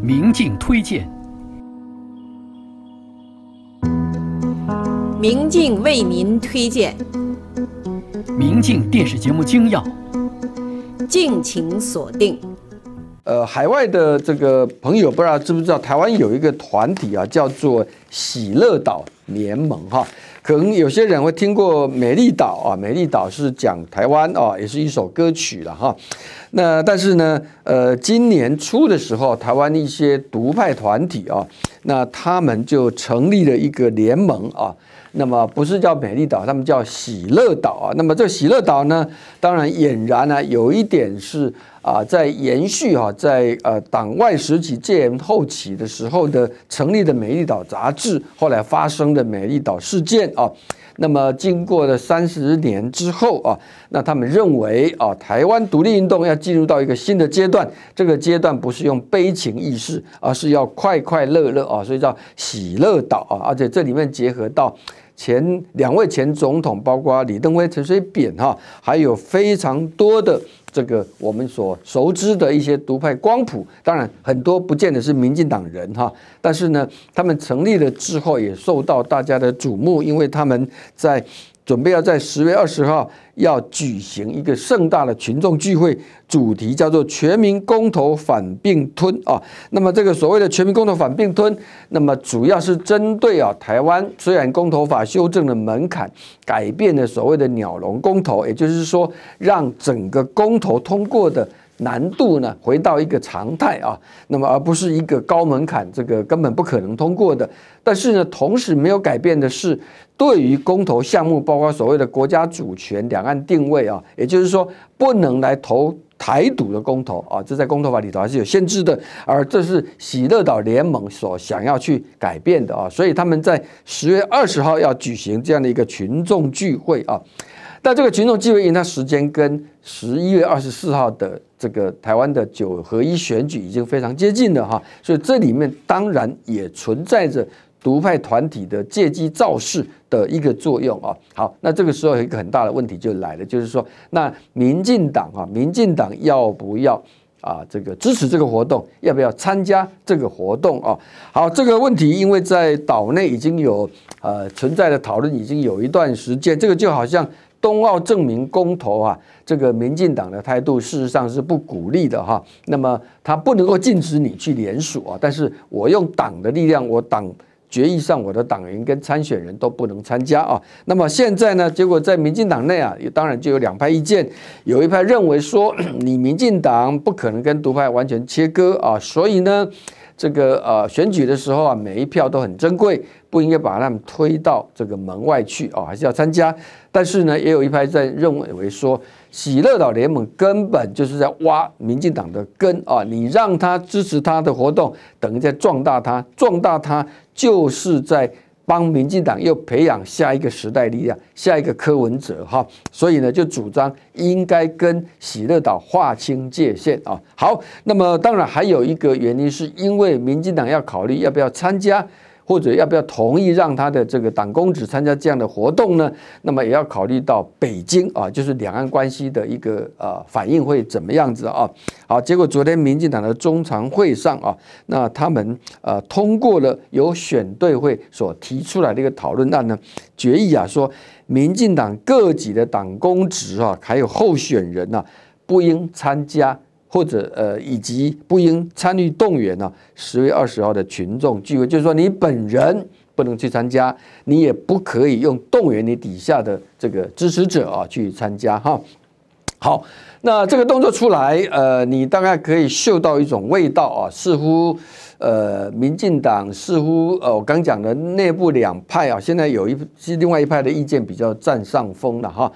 明镜推荐，明镜为您推荐，明镜电视节目精要，敬请锁定。呃，海外的这个朋友不知道知不知道，台湾有一个团体啊，叫做喜乐岛联盟哈。可能有些人会听过《美丽岛》啊，《美丽岛》是讲台湾啊，也是一首歌曲了哈。那但是呢，呃，今年初的时候，台湾一些独派团体啊，那他们就成立了一个联盟啊。那么不是叫《美丽岛》，他们叫《喜乐岛》啊。那么这《喜乐岛》呢，当然俨然呢有一点是啊，在延续哈，在呃党外时期建后起的时候的成立的《美丽岛》杂志，后来发生的《美丽岛》事件。啊，那么经过了三十年之后啊，那他们认为啊，台湾独立运动要进入到一个新的阶段，这个阶段不是用悲情意识，而是要快快乐乐啊，所以叫喜乐岛啊，而且这里面结合到前两位前总统，包括李登辉、陈水扁哈，还有非常多的。这个我们所熟知的一些独派光谱，当然很多不见得是民进党人哈，但是呢，他们成立了之后也受到大家的瞩目，因为他们在。准备要在十月二十号要举行一个盛大的群众聚会，主题叫做“全民公投反并吞”啊。那么，这个所谓的“全民公投反并吞”，那么主要是针对啊台湾。虽然公投法修正的门槛改变了所谓的“鸟笼公投”，也就是说，让整个公投通过的。难度呢回到一个常态啊，那么而不是一个高门槛，这个根本不可能通过的。但是呢，同时没有改变的是，对于公投项目，包括所谓的国家主权、两岸定位啊，也就是说不能来投台独的公投啊，这在公投法里头还是有限制的。而这是喜乐岛联盟所想要去改变的啊，所以他们在十月二十号要举行这样的一个群众聚会啊。但这个群众集会，因它时间跟十一月二十四号的这个台湾的九合一选举已经非常接近了哈，所以这里面当然也存在着独派团体的借机造势的一个作用啊。好，那这个时候有一个很大的问题就来了，就是说，那民进党啊，民进党要不要啊这个支持这个活动，要不要参加这个活动啊？好，这个问题因为在岛内已经有呃存在的讨论，已经有一段时间，这个就好像。冬奥证明公投啊，这个民进党的态度事实上是不鼓励的哈。那么他不能够禁止你去联署啊，但是我用党的力量，我党决议上我的党员跟参选人都不能参加啊。那么现在呢，结果在民进党内啊，也当然就有两派意见，有一派认为说 你民进党不可能跟独派完全切割啊，所以呢。这个呃选举的时候啊，每一票都很珍贵，不应该把他们推到这个门外去啊，还是要参加。但是呢，也有一派在认为说，喜乐岛联盟根本就是在挖民进党的根啊，你让他支持他的活动，等于在壮大他，壮大他就是在。帮民进党又培养下一个时代力量，下一个柯文哲哈，所以呢就主张应该跟喜乐岛划清界限啊。好，那么当然还有一个原因，是因为民进党要考虑要不要参加。或者要不要同意让他的这个党公职参加这样的活动呢？那么也要考虑到北京啊，就是两岸关系的一个呃反应会怎么样子啊？好，结果昨天民进党的中常会上啊，那他们呃通过了由选对会所提出来的一个讨论案呢，决议啊说，民进党各级的党公职啊，还有候选人呐，不应参加。或者呃，以及不应参与动员呢？十月二十号的群众聚会，就是说你本人不能去参加，你也不可以用动员你底下的这个支持者啊去参加哈。好，那这个动作出来，呃，你大概可以嗅到一种味道啊，似乎呃，民进党似乎呃，我刚讲的内部两派啊，现在有一是另外一派的意见比较占上风了哈。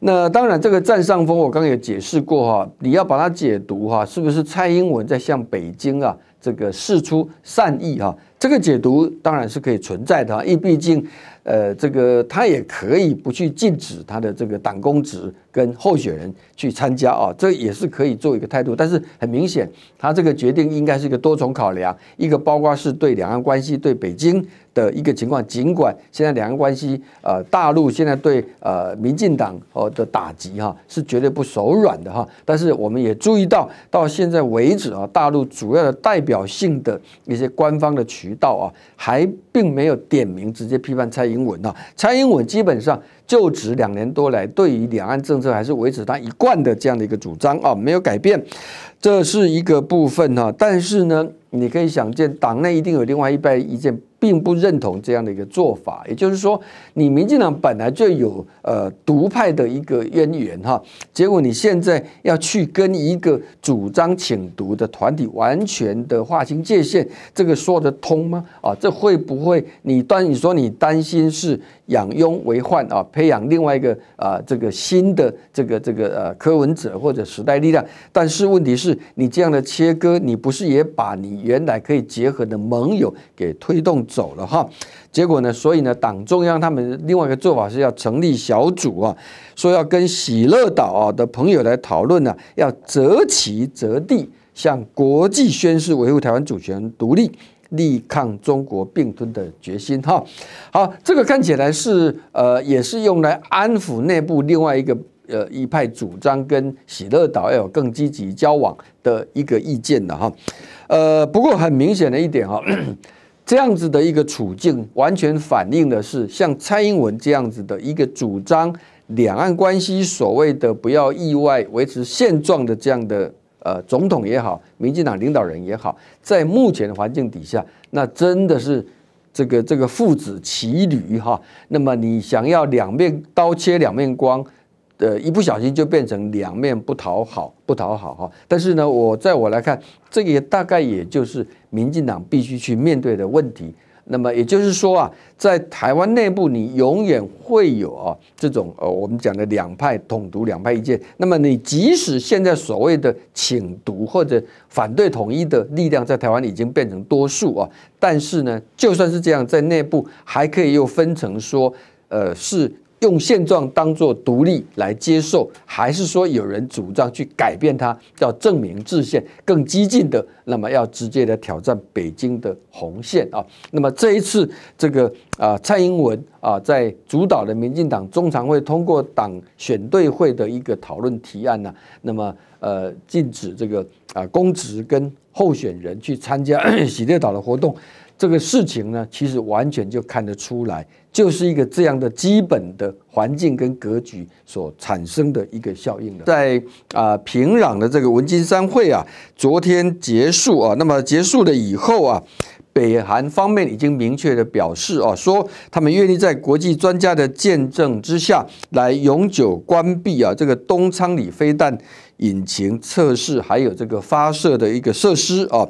那当然，这个占上风，我刚刚也解释过哈，你要把它解读哈，是不是蔡英文在向北京啊这个示出善意哈？这个解读当然是可以存在的，因毕竟，呃，这个他也可以不去禁止他的这个党工职跟候选人去参加啊，这也是可以做一个态度。但是很明显，他这个决定应该是一个多重考量，一个包括是对两岸关系对北京。的一个情况，尽管现在两岸关系，呃，大陆现在对呃民进党呃的打击哈是绝对不手软的哈，但是我们也注意到，到现在为止啊，大陆主要的代表性的一些官方的渠道啊，还并没有点名直接批判蔡英文啊。蔡英文基本上就职两年多来，对于两岸政策还是维持他一贯的这样的一个主张啊，没有改变。这是一个部分哈，但是呢，你可以想见党内一定有另外一半意见，并不认同这样的一个做法。也就是说，你民进党本来就有呃独派的一个渊源哈，结果你现在要去跟一个主张请独的团体完全的划清界限，这个说得通吗？啊，这会不会你当你说你担心是？养庸为患啊，培养另外一个啊，这个新的这个这个呃，科文者或者时代力量。但是问题是你这样的切割，你不是也把你原来可以结合的盟友给推动走了哈？结果呢，所以呢，党中央他们另外一个做法是要成立小组啊，说要跟喜乐岛啊的朋友来讨论呢，要择其择地向国际宣示维护台湾主权独立。力抗中国并吞的决心，哈，好，这个看起来是呃，也是用来安抚内部另外一个呃一派主张跟喜乐岛要有更积极交往的一个意见的哈，呃，不过很明显的一点哈，这样子的一个处境，完全反映的是像蔡英文这样子的一个主张，两岸关系所谓的不要意外维持现状的这样的。呃，总统也好，民进党领导人也好，在目前的环境底下，那真的是这个这个父子骑驴哈。那么你想要两面刀切两面光，呃，一不小心就变成两面不讨好不讨好哈。但是呢，我在我来看，这也大概也就是民进党必须去面对的问题。那么也就是说啊，在台湾内部，你永远会有啊这种呃我们讲的两派统独两派意见。那么你即使现在所谓的请独或者反对统一的力量在台湾已经变成多数啊，但是呢，就算是这样，在内部还可以又分成说，呃是。用现状当作独立来接受，还是说有人主张去改变它？要证明制宪更激进的，那么要直接的挑战北京的红线啊！那么这一次，这个啊蔡英文啊在主导的民进党中常会通过党选对会的一个讨论提案呢，那么呃禁止这个啊公职跟候选人去参加西 列岛的活动，这个事情呢，其实完全就看得出来。就是一个这样的基本的环境跟格局所产生的一个效应了。在啊平壤的这个文金三会啊，昨天结束啊，那么结束了以后啊，北韩方面已经明确的表示啊，说他们愿意在国际专家的见证之下来永久关闭啊这个东昌里飞弹。引擎测试，还有这个发射的一个设施啊。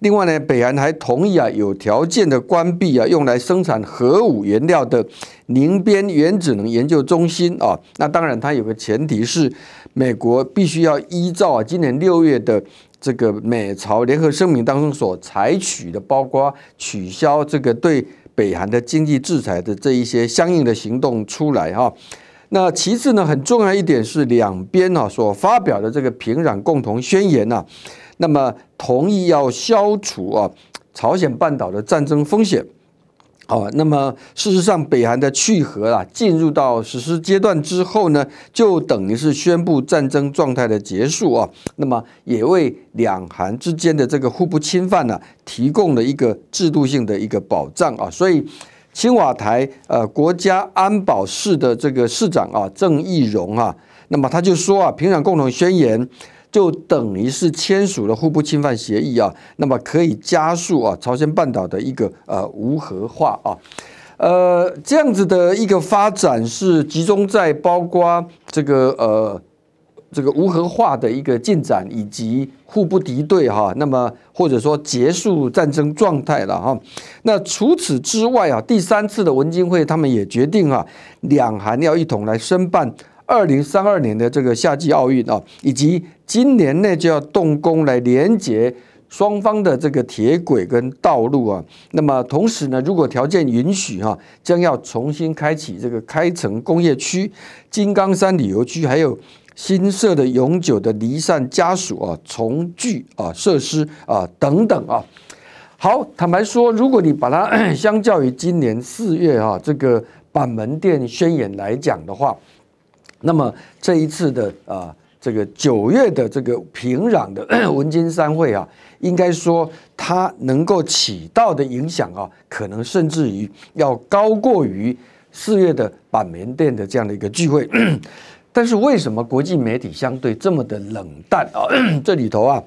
另外呢，北韩还同意啊，有条件的关闭啊，用来生产核武原料的宁边原子能研究中心啊。那当然，它有个前提是，美国必须要依照啊，今年六月的这个美朝联合声明当中所采取的，包括取消这个对北韩的经济制裁的这一些相应的行动出来哈。那其次呢，很重要一点是，两边呢所发表的这个平壤共同宣言呢，那么同意要消除啊朝鲜半岛的战争风险，啊，那么事实上，北韩的去核啊进入到实施阶段之后呢，就等于是宣布战争状态的结束啊，那么也为两韩之间的这个互不侵犯呢，提供了一个制度性的一个保障啊，所以。青瓦台呃，国家安保室的这个市长啊，郑义溶啊，那么他就说啊，平壤共同宣言就等于是签署了互不侵犯协议啊，那么可以加速啊，朝鲜半岛的一个呃无核化啊，呃，这样子的一个发展是集中在包括这个呃。这个无核化的一个进展，以及互不敌对哈，那么或者说结束战争状态了哈。那除此之外啊，第三次的文经会他们也决定啊，两韩要一同来申办二零三二年的这个夏季奥运啊，以及今年内就要动工来连接双方的这个铁轨跟道路啊。那么同时呢，如果条件允许哈，将要重新开启这个开城工业区、金刚山旅游区，还有。新设的永久的离散家属啊，重聚啊设施啊等等啊。好，坦白说，如果你把它 相较于今年四月啊这个板门店宣言来讲的话，那么这一次的啊这个九月的这个平壤的 文津三会啊，应该说它能够起到的影响啊，可能甚至于要高过于四月的板门店的这样的一个聚会。但是为什么国际媒体相对这么的冷淡啊？这里头啊，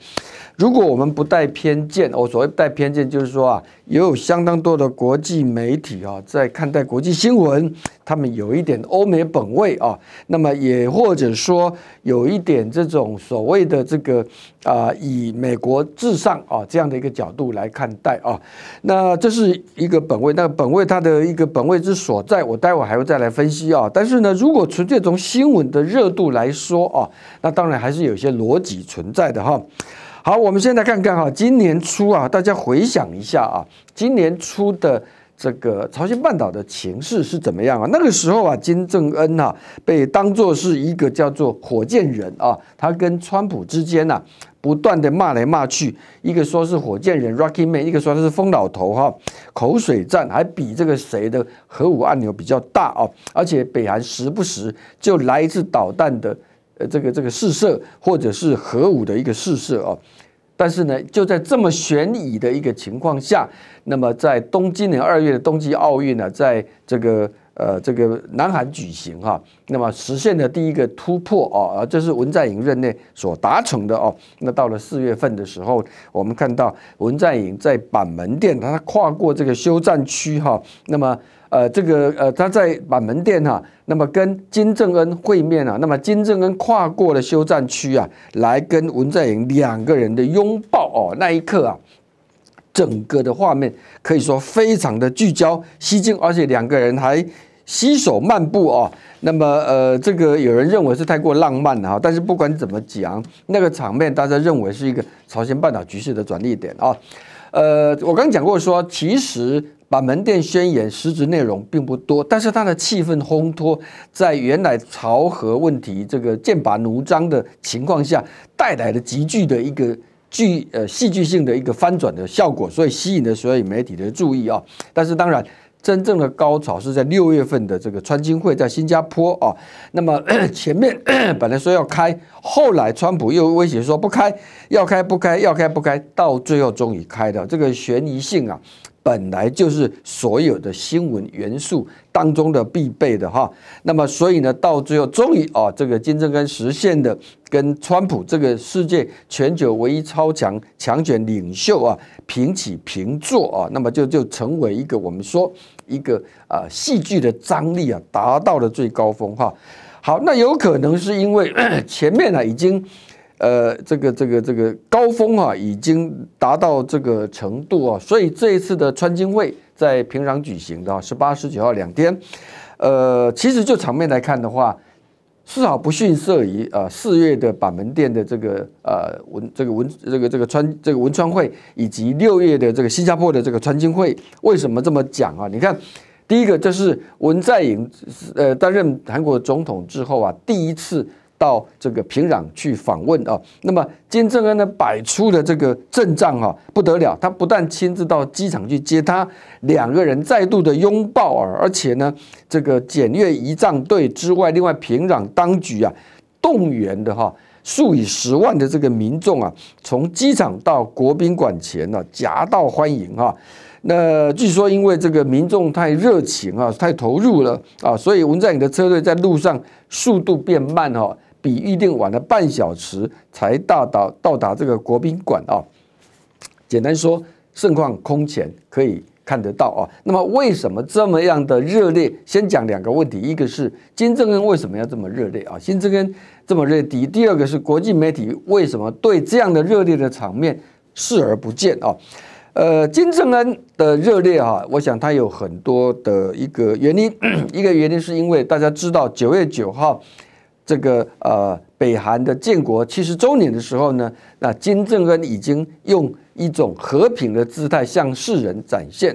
如果我们不带偏见，我所谓带偏见就是说啊，也有相当多的国际媒体啊，在看待国际新闻，他们有一点欧美本位啊，那么也或者说有一点这种所谓的这个。啊，以美国至上啊这样的一个角度来看待啊，那这是一个本位，那本位它的一个本位之所在，我待会还会再来分析啊。但是呢，如果纯粹从新闻的热度来说啊，那当然还是有些逻辑存在的哈。好，我们现在看看哈，今年初啊，大家回想一下啊，今年初的。这个朝鲜半岛的情势是怎么样啊？那个时候啊，金正恩呐被当作是一个叫做火箭人啊，他跟川普之间呐不断的骂来骂去，一个说是火箭人 r o c k y Man），一个说他是疯老头哈，口水战还比这个谁的核武按钮比较大哦，而且北韩时不时就来一次导弹的呃这个这个试射，或者是核武的一个试射啊。但是呢，就在这么悬疑的一个情况下，那么在东京年二月的冬季奥运呢，在这个呃这个南海举行哈，那么实现了第一个突破哦，这是文在寅任内所达成的哦。那到了四月份的时候，我们看到文在寅在板门店，他跨过这个休战区哈，那么。呃，这个呃，他在板门店哈，那么跟金正恩会面啊，那么金正恩跨过了休战区啊，来跟文在寅两个人的拥抱哦，那一刻啊，整个的画面可以说非常的聚焦、吸睛，而且两个人还携手漫步哦。那么呃，这个有人认为是太过浪漫了哈，但是不管怎么讲，那个场面大家认为是一个朝鲜半岛局势的转捩点啊。呃，我刚讲过说，其实。把门店宣言实质内容并不多，但是它的气氛烘托，在原来朝核问题这个剑拔弩张的情况下，带来了极具的一个剧呃戏剧性的一个翻转的效果，所以吸引了所有媒体的注意啊。但是当然，真正的高潮是在六月份的这个川金会在新加坡啊。那么前面 本来说要开，后来川普又威胁说不开，要开不开要开不开，到最后终于开的这个悬疑性啊。本来就是所有的新闻元素当中的必备的哈，那么所以呢，到最后终于啊，这个金正恩实现的跟川普这个世界全球唯一超强强权领袖啊平起平坐啊，那么就就成为一个我们说一个啊戏剧的张力啊达到了最高峰哈。好，那有可能是因为前面呢已经。呃，这个这个这个高峰啊，已经达到这个程度啊，所以这一次的川金会在平壤举行的十八十九号两天，呃，其实就场面来看的话，丝毫不逊色于啊四月的板门店的这个呃文这个文这个这个川这个文川会以及六月的这个新加坡的这个川金会。为什么这么讲啊？你看，第一个就是文在寅呃担任韩国总统之后啊，第一次。到这个平壤去访问啊，那么金正恩呢摆出的这个阵仗啊不得了，他不但亲自到机场去接他，两个人再度的拥抱啊，而且呢这个检阅仪仗队之外，另外平壤当局啊动员的哈数以十万的这个民众啊，从机场到国宾馆前呢夹道欢迎啊。那据说因为这个民众太热情啊，太投入了啊，所以文在寅的车队在路上速度变慢哈。比预定晚了半小时才到达到达这个国宾馆啊！简单说，盛况空前，可以看得到啊。那么为什么这么样的热烈？先讲两个问题：一个是金正恩为什么要这么热烈啊？金正恩这么热？第第二个是国际媒体为什么对这样的热烈的场面视而不见啊？呃，金正恩的热烈哈，我想他有很多的一个原因。一个原因是因为大家知道九月九号。这个呃，北韩的建国七十周年的时候呢，那金正恩已经用一种和平的姿态向世人展现。